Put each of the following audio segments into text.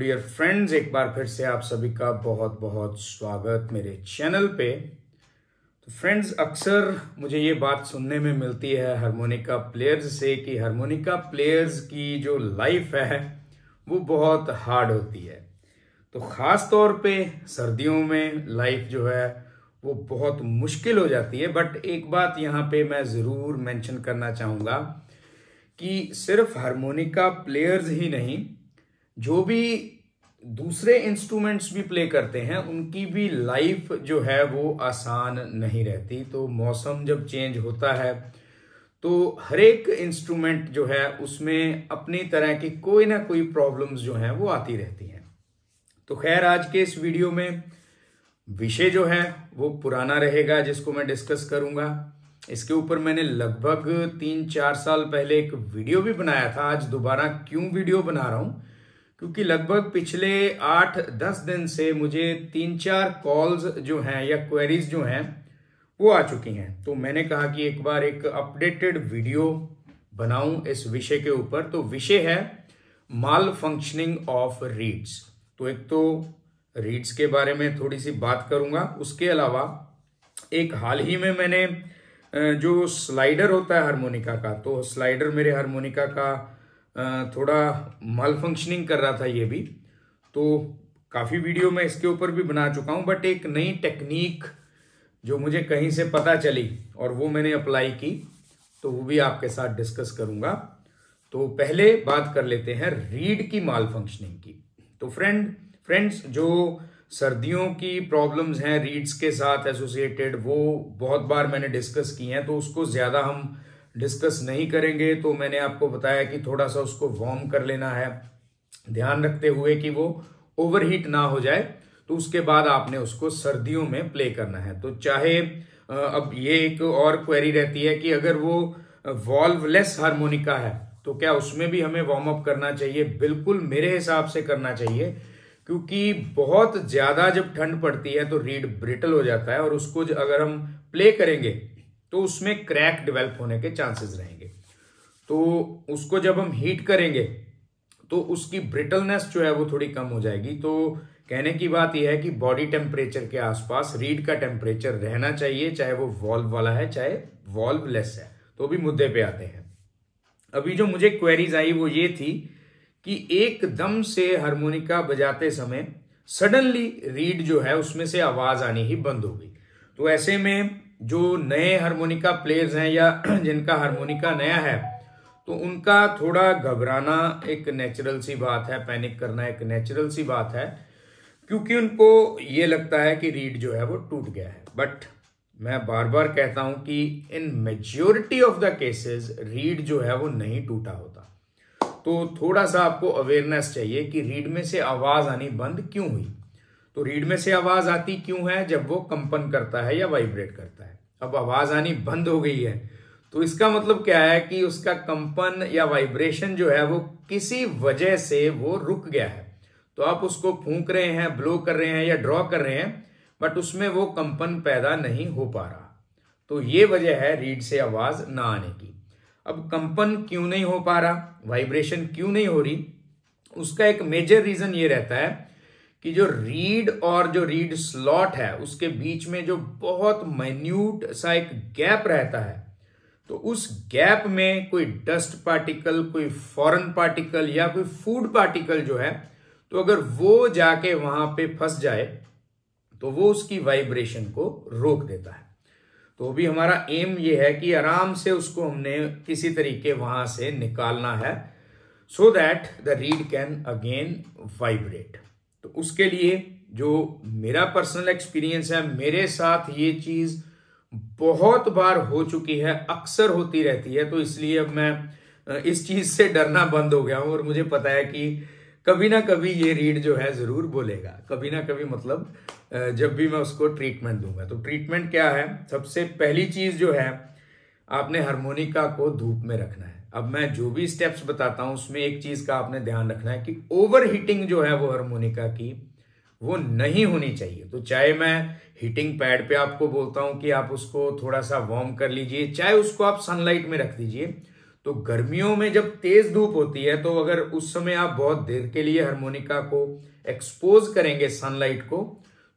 dear friends एक बार फिर से आप सभी का बहुत बहुत स्वागत मेरे चैनल पे तो फ्रेंड्स अक्सर मुझे ये बात सुनने में मिलती है हारमोनिका प्लेयर्स से कि हारमोनिका प्लेयर्स की जो लाइफ है वो बहुत हार्ड होती है तो ख़ास तौर पे सर्दियों में लाइफ जो है वो बहुत मुश्किल हो जाती है बट एक बात यहाँ पे मैं ज़रूर मैंशन करना चाहूँगा कि सिर्फ हारमोनिका प्लेयर्स ही नहीं जो भी दूसरे इंस्ट्रूमेंट्स भी प्ले करते हैं उनकी भी लाइफ जो है वो आसान नहीं रहती तो मौसम जब चेंज होता है तो हर एक इंस्ट्रूमेंट जो है उसमें अपनी तरह की कोई ना कोई प्रॉब्लम्स जो हैं वो आती रहती हैं तो खैर आज के इस वीडियो में विषय जो है वो पुराना रहेगा जिसको मैं डिस्कस करूंगा इसके ऊपर मैंने लगभग तीन चार साल पहले एक वीडियो भी बनाया था आज दोबारा क्यों वीडियो बना रहा हूं क्योंकि लगभग पिछले आठ दस दिन से मुझे तीन चार कॉल्स जो हैं या क्वेरीज जो हैं वो आ चुकी हैं तो मैंने कहा कि एक बार एक अपडेटेड वीडियो बनाऊं इस विषय के ऊपर तो विषय है माल फंक्शनिंग ऑफ रीड्स तो एक तो रीड्स के बारे में थोड़ी सी बात करूंगा उसके अलावा एक हाल ही में मैंने जो स्लाइडर होता है हारमोनिका का तो स्लाइडर मेरे हारमोनिका का थोड़ा माल फंक्शनिंग कर रहा था ये भी तो काफ़ी वीडियो मैं इसके ऊपर भी बना चुका हूँ बट एक नई टेक्निक जो मुझे कहीं से पता चली और वो मैंने अप्लाई की तो वो भी आपके साथ डिस्कस करूँगा तो पहले बात कर लेते हैं रीड की माल फंक्शनिंग की तो फ्रेंड फ्रेंड्स जो सर्दियों की प्रॉब्लम्स हैं रीड्स के साथ एसोसिएटेड वो बहुत बार मैंने डिस्कस की हैं तो उसको ज़्यादा हम डिस्कस नहीं करेंगे तो मैंने आपको बताया कि थोड़ा सा उसको वार्म कर लेना है ध्यान रखते हुए कि वो ओवरहीट ना हो जाए तो उसके बाद आपने उसको सर्दियों में प्ले करना है तो चाहे अब ये एक और क्वेरी रहती है कि अगर वो वॉल्वलेस हारमोनिका है तो क्या उसमें भी हमें वार्म अप करना चाहिए बिल्कुल मेरे हिसाब से करना चाहिए क्योंकि बहुत ज़्यादा जब ठंड पड़ती है तो रीड ब्रिटल हो जाता है और उसको अगर हम प्ले करेंगे तो उसमें क्रैक डेवलप होने के चांसेस रहेंगे तो उसको जब हम हीट करेंगे तो उसकी ब्रिटलनेस जो है वो थोड़ी कम हो जाएगी तो कहने की बात यह है कि बॉडी टेम्परेचर के आसपास रीड का टेम्परेचर रहना चाहिए चाहे वो वॉल्व वाला है चाहे वॉल्व लेस है तो भी मुद्दे पे आते हैं अभी जो मुझे क्वेरीज आई वो ये थी कि एकदम से हारमोनिका बजाते समय सडनली रीड जो है उसमें से आवाज आनी ही बंद हो गई तो ऐसे में जो नए हारमोनिका प्लेयर्स हैं या जिनका हारमोनिका नया है तो उनका थोड़ा घबराना एक नेचुरल सी बात है पैनिक करना एक नेचुरल सी बात है क्योंकि उनको ये लगता है कि रीड जो है वो टूट गया है बट मैं बार बार कहता हूं कि in majority of the cases reed जो है वो नहीं टूटा होता तो थोड़ा सा आपको अवेयरनेस चाहिए कि रीड में से आवाज आनी बंद क्यों हुई तो रीढ़ में से आवाज आती क्यों है जब वो कंपन करता है या वाइब्रेट करता है अब आवाज आनी बंद हो गई है तो इसका मतलब क्या है कि उसका कंपन या वाइब्रेशन जो है वो किसी वजह से वो रुक गया है तो आप उसको फूंक रहे हैं ब्लो कर रहे हैं या ड्रॉ कर रहे हैं बट उसमें वो कंपन पैदा नहीं हो पा रहा तो ये वजह है रीड से आवाज ना आने की अब कंपन क्यों नहीं हो पा रहा वाइब्रेशन क्यों नहीं हो रही उसका एक मेजर रीजन ये रहता है कि जो रीड और जो रीड स्लॉट है उसके बीच में जो बहुत माइन्यूट सा एक गैप रहता है तो उस गैप में कोई डस्ट पार्टिकल कोई फॉरेन पार्टिकल या कोई फूड पार्टिकल जो है तो अगर वो जाके वहां पे फंस जाए तो वो उसकी वाइब्रेशन को रोक देता है तो भी हमारा एम ये है कि आराम से उसको हमने किसी तरीके वहां से निकालना है so that the reed can again vibrate तो उसके लिए जो मेरा पर्सनल एक्सपीरियंस है मेरे साथ ये चीज़ बहुत बार हो चुकी है अक्सर होती रहती है तो इसलिए अब मैं इस चीज़ से डरना बंद हो गया हूँ और मुझे पता है कि कभी ना कभी ये रीड जो है ज़रूर बोलेगा कभी ना कभी मतलब जब भी मैं उसको ट्रीटमेंट दूंगा तो ट्रीटमेंट क्या है सबसे पहली चीज़ जो है आपने हारमोनिका को धूप में रखना है अब मैं जो भी स्टेप्स बताता हूं उसमें एक चीज का आपने ध्यान रखना है कि ओवर हीटिंग जो है वो हारमोनिका की वो नहीं होनी चाहिए तो चाहे मैं हीटिंग पैड पे आपको बोलता हूं कि आप उसको थोड़ा सा वार्म कर लीजिए चाहे उसको आप सनलाइट में रख दीजिए तो गर्मियों में जब तेज धूप होती है तो अगर उस समय आप बहुत देर के लिए हारमोनिका को एक्सपोज करेंगे सनलाइट को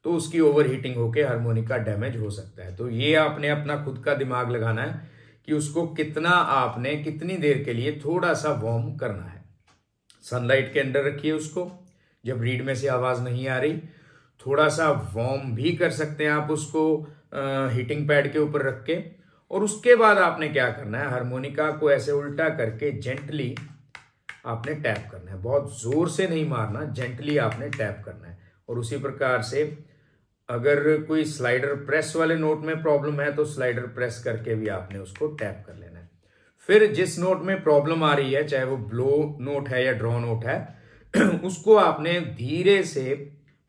तो उसकी ओवर हीटिंग होकर हारमोनिका डैमेज हो सकता है तो ये आपने अपना खुद का दिमाग लगाना है कि उसको कितना आपने कितनी देर के लिए थोड़ा सा वार्म करना है सनलाइट के अंडर रखिए उसको जब रीड में से आवाज़ नहीं आ रही थोड़ा सा वार्म भी कर सकते हैं आप उसको हीटिंग पैड के ऊपर रख के और उसके बाद आपने क्या करना है हारमोनिका को ऐसे उल्टा करके जेंटली आपने टैप करना है बहुत ज़ोर से नहीं मारना जेंटली आपने टैप करना है और उसी प्रकार से अगर कोई स्लाइडर प्रेस वाले नोट में प्रॉब्लम है तो स्लाइडर प्रेस करके भी आपने उसको टैप कर लेना है फिर जिस नोट में प्रॉब्लम आ रही है चाहे वो ब्लो नोट है या ड्रॉ नोट है उसको आपने धीरे से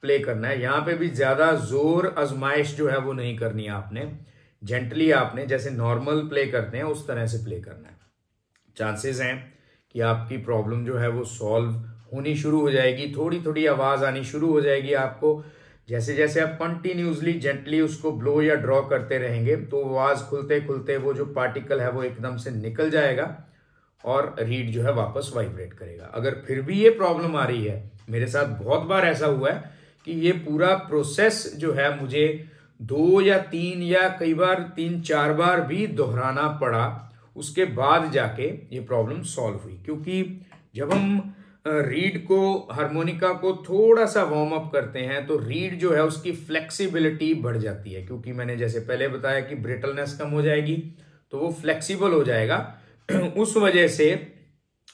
प्ले करना है यहाँ पे भी ज़्यादा जोर आजमाइश जो है वो नहीं करनी है आपने जेंटली आपने जैसे नॉर्मल प्ले करते हैं उस तरह से प्ले करना है चांसेस हैं कि आपकी प्रॉब्लम जो है वो सॉल्व होनी शुरू हो जाएगी थोड़ी थोड़ी आवाज़ आनी शुरू हो जाएगी आपको जैसे जैसे आप कंटिन्यूसली जेंटली उसको ब्लो या ड्रॉ करते रहेंगे तो वाज खुलते खुलते वो जो पार्टिकल है वो एकदम से निकल जाएगा और रीड जो है वापस वाइब्रेट करेगा अगर फिर भी ये प्रॉब्लम आ रही है मेरे साथ बहुत बार ऐसा हुआ है कि ये पूरा प्रोसेस जो है मुझे दो या तीन या कई बार तीन चार बार भी दोहराना पड़ा उसके बाद जाके ये प्रॉब्लम सॉल्व हुई क्योंकि जब हम रीड को हारमोनिका को थोड़ा सा वार्म अप करते हैं तो रीड जो है उसकी फ्लेक्सिबिलिटी बढ़ जाती है क्योंकि मैंने जैसे पहले बताया कि ब्रिटलनेस कम हो जाएगी तो वो फ्लेक्सिबल हो जाएगा उस वजह से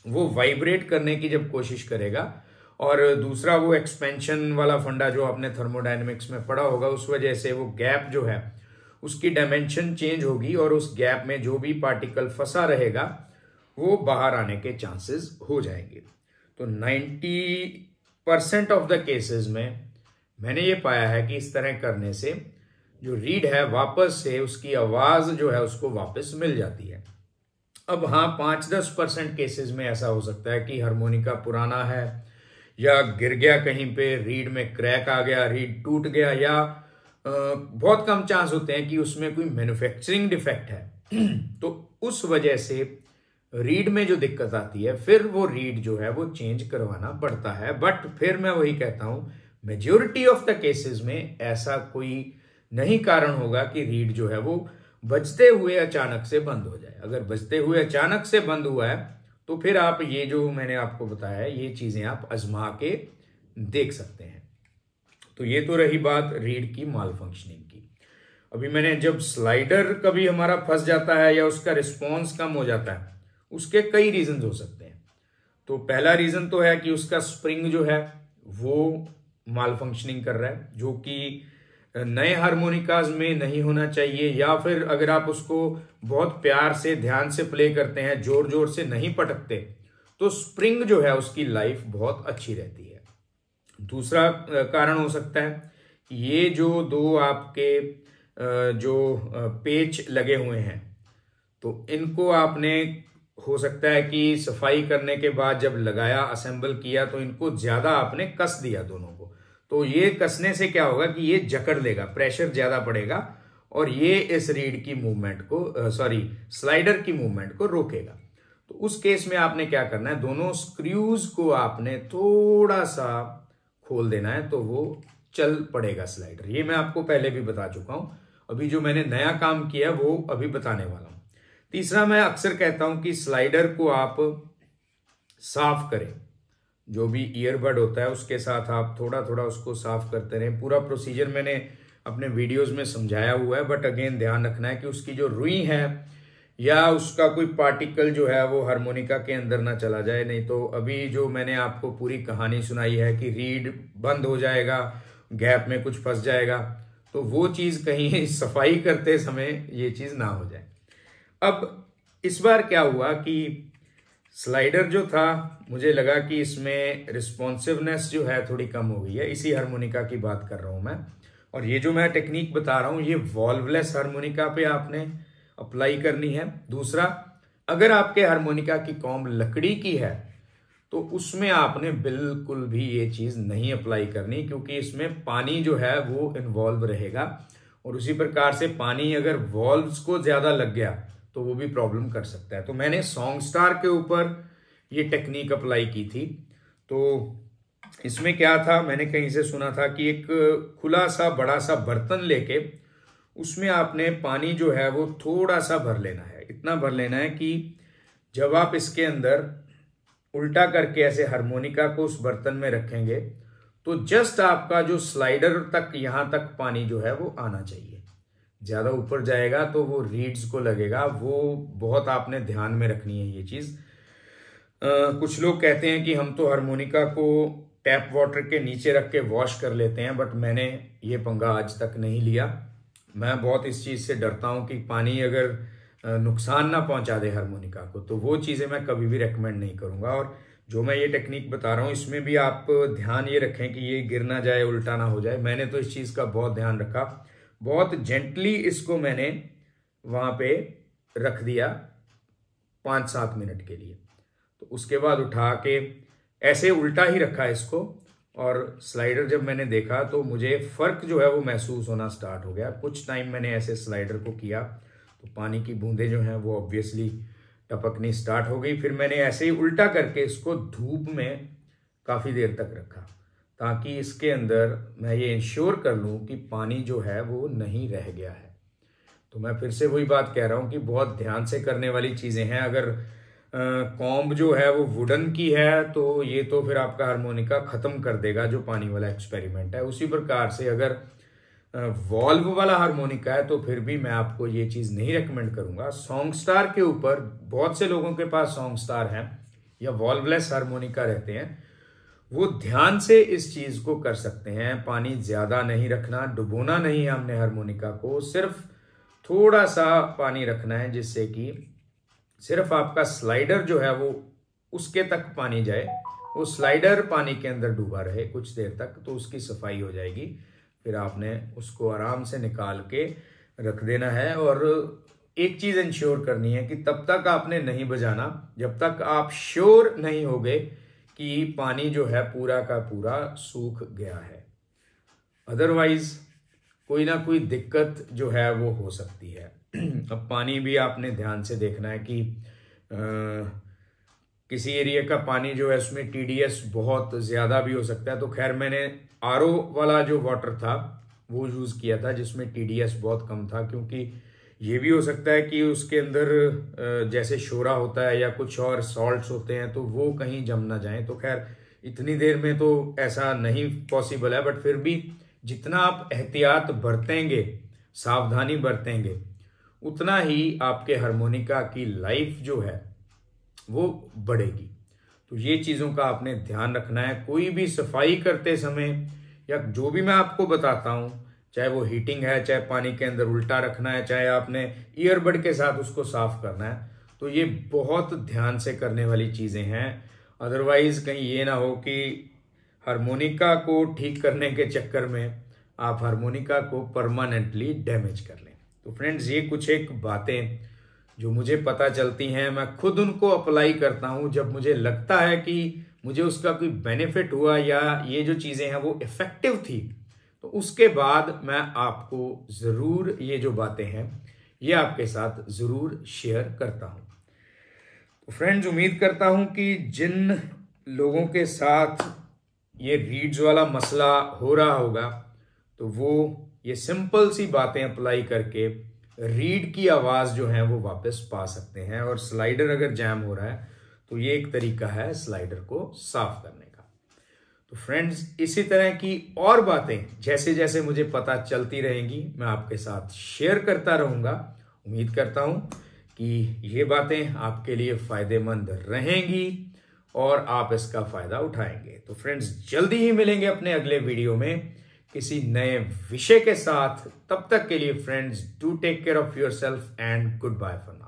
वो वाइब्रेट करने की जब कोशिश करेगा और दूसरा वो एक्सपेंशन वाला फंडा जो आपने थर्मोडाइनमिक्स में पढ़ा होगा उस वजह से वो गैप जो है उसकी डायमेंशन चेंज होगी और उस गैप में जो भी पार्टिकल फंसा रहेगा वो बाहर आने के चांसेस हो जाएंगे तो 90 परसेंट ऑफ द केसेस में मैंने ये पाया है कि इस तरह करने से जो रीड है वापस से उसकी आवाज़ जो है उसको वापस मिल जाती है अब हाँ पाँच दस परसेंट केसेज में ऐसा हो सकता है कि हारमोनिका पुराना है या गिर गया कहीं पे रीड में क्रैक आ गया रीड टूट गया या बहुत कम चांस होते हैं कि उसमें कोई मैन्युफैक्चरिंग डिफेक्ट है तो उस वजह से रीड में जो दिक्कत आती है फिर वो रीड जो है वो चेंज करवाना पड़ता है बट फिर मैं वही कहता हूं मेजोरिटी ऑफ द केसेस में ऐसा कोई नहीं कारण होगा कि रीड जो है वो बजते हुए अचानक से बंद हो जाए अगर बजते हुए अचानक से बंद हुआ है तो फिर आप ये जो मैंने आपको बताया है ये चीज़ें आप आजमा के देख सकते हैं तो ये तो रही बात रीड की माल फंक्शनिंग की अभी मैंने जब स्लाइडर कभी हमारा फंस जाता है या उसका रिस्पॉन्स कम हो जाता है उसके कई रीजन हो सकते हैं तो पहला रीजन तो है कि उसका स्प्रिंग जो है वो माल फंक्शनिंग कर रहा है जो कि नए हारमोनिकाज में नहीं होना चाहिए या फिर अगर आप उसको बहुत प्यार से ध्यान से प्ले करते हैं जोर जोर से नहीं पटकते तो स्प्रिंग जो है उसकी लाइफ बहुत अच्छी रहती है दूसरा कारण हो सकता है ये जो दो आपके जो पेच लगे हुए हैं तो इनको आपने हो सकता है कि सफाई करने के बाद जब लगाया असेंबल किया तो इनको ज़्यादा आपने कस दिया दोनों को तो ये कसने से क्या होगा कि ये जकड़ लेगा प्रेशर ज़्यादा पड़ेगा और ये इस रीड की मूवमेंट को सॉरी स्लाइडर की मूवमेंट को रोकेगा तो उस केस में आपने क्या करना है दोनों स्क्रूज को आपने थोड़ा सा खोल देना है तो वो चल पड़ेगा स्लाइडर ये मैं आपको पहले भी बता चुका हूं अभी जो मैंने नया काम किया वो अभी बताने वाला हूं तीसरा मैं अक्सर कहता हूं कि स्लाइडर को आप साफ करें जो भी ईयरबड होता है उसके साथ आप थोड़ा थोड़ा उसको साफ करते रहें पूरा प्रोसीजर मैंने अपने वीडियोस में समझाया हुआ है बट अगेन ध्यान रखना है कि उसकी जो रुई है या उसका कोई पार्टिकल जो है वो हारमोनिका के अंदर ना चला जाए नहीं तो अभी जो मैंने आपको पूरी कहानी सुनाई है कि रीड बंद हो जाएगा गैप में कुछ फंस जाएगा तो वो चीज़ कहीं सफाई करते समय ये चीज़ ना हो जाए अब इस बार क्या हुआ कि स्लाइडर जो था मुझे लगा कि इसमें रिस्पॉन्सिवनेस जो है थोड़ी कम हो गई है इसी हारमोनिका की बात कर रहा हूँ मैं और ये जो मैं टेक्निक बता रहा हूँ ये वॉल्वलेस हारमोनिका पे आपने अप्लाई करनी है दूसरा अगर आपके हारमोनिका की कॉम लकड़ी की है तो उसमें आपने बिल्कुल भी ये चीज़ नहीं अप्लाई करनी क्योंकि इसमें पानी जो है वो इन्वॉल्व रहेगा और उसी प्रकार से पानी अगर वॉल्व को ज़्यादा लग गया तो वो भी प्रॉब्लम कर सकता है तो मैंने सॉन्ग स्टार के ऊपर ये टेक्निक अप्लाई की थी तो इसमें क्या था मैंने कहीं से सुना था कि एक खुला सा बड़ा सा बर्तन लेके उसमें आपने पानी जो है वो थोड़ा सा भर लेना है इतना भर लेना है कि जब आप इसके अंदर उल्टा करके ऐसे हारमोनिका को उस बर्तन में रखेंगे तो जस्ट आपका जो स्लाइडर तक यहाँ तक पानी जो है वो आना चाहिए ज़्यादा ऊपर जाएगा तो वो रीड्स को लगेगा वो बहुत आपने ध्यान में रखनी है ये चीज़ कुछ लोग कहते हैं कि हम तो हारमोनिका को टैप वाटर के नीचे रख के वॉश कर लेते हैं बट मैंने ये पंगा आज तक नहीं लिया मैं बहुत इस चीज़ से डरता हूँ कि पानी अगर नुकसान ना पहुँचा दे हारमोनिका को तो वो चीज़ें मैं कभी भी रिकमेंड नहीं करूँगा और जो मैं ये टेक्निक बता रहा हूँ इसमें भी आप ध्यान ये रखें कि ये गिर ना जाए उल्टा ना हो जाए मैंने तो इस चीज़ का बहुत ध्यान रखा बहुत जेंटली इसको मैंने वहाँ पे रख दिया पाँच सात मिनट के लिए तो उसके बाद उठा के ऐसे उल्टा ही रखा इसको और स्लाइडर जब मैंने देखा तो मुझे फ़र्क जो है वो महसूस होना स्टार्ट हो गया कुछ टाइम मैंने ऐसे स्लाइडर को किया तो पानी की बूंदें जो हैं वो ऑब्वियसली टपकनी स्टार्ट हो गई फिर मैंने ऐसे ही उल्टा करके इसको धूप में काफ़ी देर तक रखा ताकि इसके अंदर मैं ये इंश्योर कर लूँ कि पानी जो है वो नहीं रह गया है तो मैं फिर से वही बात कह रहा हूँ कि बहुत ध्यान से करने वाली चीज़ें हैं अगर कॉम्ब जो है वो वुडन की है तो ये तो फिर आपका हारमोनिका ख़त्म कर देगा जो पानी वाला एक्सपेरिमेंट है उसी प्रकार से अगर वॉल्व वाला हारमोनिका है तो फिर भी मैं आपको ये चीज़ नहीं रिकमेंड करूँगा सॉन्ग स्टार के ऊपर बहुत से लोगों के पास सॉन्ग स्टार हैं या वॉल्वलेस हारमोनिका रहते हैं वो ध्यान से इस चीज को कर सकते हैं पानी ज्यादा नहीं रखना डुबोना नहीं है हमने हारमोनिका को सिर्फ थोड़ा सा पानी रखना है जिससे कि सिर्फ आपका स्लाइडर जो है वो उसके तक पानी जाए वो स्लाइडर पानी के अंदर डूबा रहे कुछ देर तक तो उसकी सफाई हो जाएगी फिर आपने उसको आराम से निकाल के रख देना है और एक चीज़ इंश्योर करनी है कि तब तक आपने नहीं बजाना जब तक आप श्योर नहीं हो गए कि पानी जो है पूरा का पूरा सूख गया है अदरवाइज कोई ना कोई दिक्कत जो है वो हो सकती है अब पानी भी आपने ध्यान से देखना है कि आ, किसी एरिया का पानी जो है उसमें टी बहुत ज़्यादा भी हो सकता है तो खैर मैंने आर वाला जो वाटर था वो यूज़ किया था जिसमें टी बहुत कम था क्योंकि ये भी हो सकता है कि उसके अंदर जैसे शोरा होता है या कुछ और सॉल्ट होते हैं तो वो कहीं जम ना जाए तो खैर इतनी देर में तो ऐसा नहीं पॉसिबल है बट फिर भी जितना आप एहतियात बरतेंगे सावधानी बरतेंगे उतना ही आपके हारमोनिका की लाइफ जो है वो बढ़ेगी तो ये चीज़ों का आपने ध्यान रखना है कोई भी सफाई करते समय या जो भी मैं आपको बताता हूँ चाहे वो हीटिंग है चाहे पानी के अंदर उल्टा रखना है चाहे आपने ईयरबड के साथ उसको साफ करना है तो ये बहुत ध्यान से करने वाली चीज़ें हैं अदरवाइज कहीं ये ना हो कि हारमोनिका को ठीक करने के चक्कर में आप हारमोनिका को परमानेंटली डैमेज कर लें तो फ्रेंड्स ये कुछ एक बातें जो मुझे पता चलती हैं मैं खुद उनको अप्लाई करता हूँ जब मुझे लगता है कि मुझे उसका कोई बेनिफिट हुआ या ये जो चीज़ें हैं वो इफ़ेक्टिव थी तो उसके बाद मैं आपको ज़रूर ये जो बातें हैं ये आपके साथ ज़रूर शेयर करता हूँ तो फ्रेंड्स उम्मीद करता हूँ कि जिन लोगों के साथ ये रीड्स वाला मसला हो रहा होगा तो वो ये सिंपल सी बातें अप्लाई करके रीड की आवाज़ जो है वो वापस पा सकते हैं और स्लाइडर अगर जैम हो रहा है तो ये एक तरीका है स्लाइडर को साफ करने का तो फ्रेंड्स इसी तरह की और बातें जैसे जैसे मुझे पता चलती रहेंगी मैं आपके साथ शेयर करता रहूँगा उम्मीद करता हूँ कि ये बातें आपके लिए फ़ायदेमंद रहेंगी और आप इसका फ़ायदा उठाएंगे तो फ्रेंड्स जल्दी ही मिलेंगे अपने अगले वीडियो में किसी नए विषय के साथ तब तक के लिए friends do take care of yourself and goodbye for